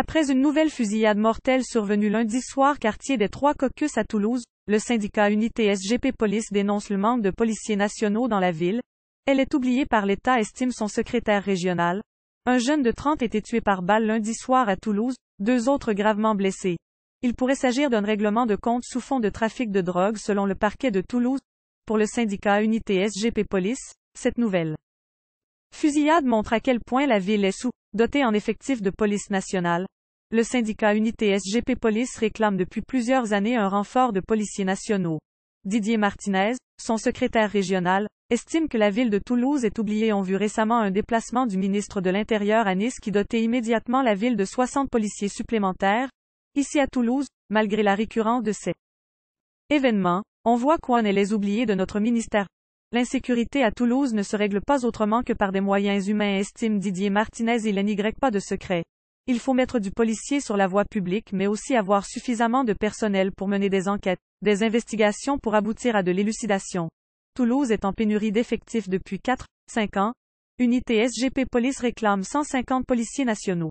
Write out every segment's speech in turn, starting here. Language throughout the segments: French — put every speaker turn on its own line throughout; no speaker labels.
Après une nouvelle fusillade mortelle survenue lundi soir quartier des Trois Caucus à Toulouse, le syndicat Unité SGP Police dénonce le manque de policiers nationaux dans la ville. Elle est oubliée par l'État, estime son secrétaire régional. Un jeune de 30 était tué par balle lundi soir à Toulouse, deux autres gravement blessés. Il pourrait s'agir d'un règlement de compte sous fond de trafic de drogue selon le parquet de Toulouse. Pour le syndicat Unité SGP Police, cette nouvelle Fusillade montre à quel point la ville est sous-dotée en effectifs de police nationale. Le syndicat Unité SGP Police réclame depuis plusieurs années un renfort de policiers nationaux. Didier Martinez, son secrétaire régional, estime que la ville de Toulouse est oubliée. On vu récemment un déplacement du ministre de l'Intérieur à Nice qui dotait immédiatement la ville de 60 policiers supplémentaires. Ici à Toulouse, malgré la récurrence de ces événements, on voit qu'on est les oubliés de notre ministère. L'insécurité à Toulouse ne se règle pas autrement que par des moyens humains estime Didier Martinez et n'y pas de secret. Il faut mettre du policier sur la voie publique mais aussi avoir suffisamment de personnel pour mener des enquêtes, des investigations pour aboutir à de l'élucidation. Toulouse est en pénurie d'effectifs depuis 4-5 ans. Unité SGP Police réclame 150 policiers nationaux.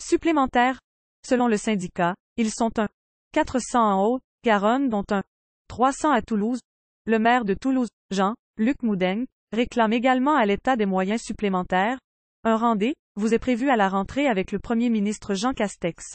Supplémentaires, selon le syndicat, ils sont un 400 en haut, garonne dont un 300 à Toulouse, le maire de Toulouse, Jean, Luc Moudeng, réclame également à l'État des moyens supplémentaires. Un rendez-vous est prévu à la rentrée avec le premier ministre Jean Castex.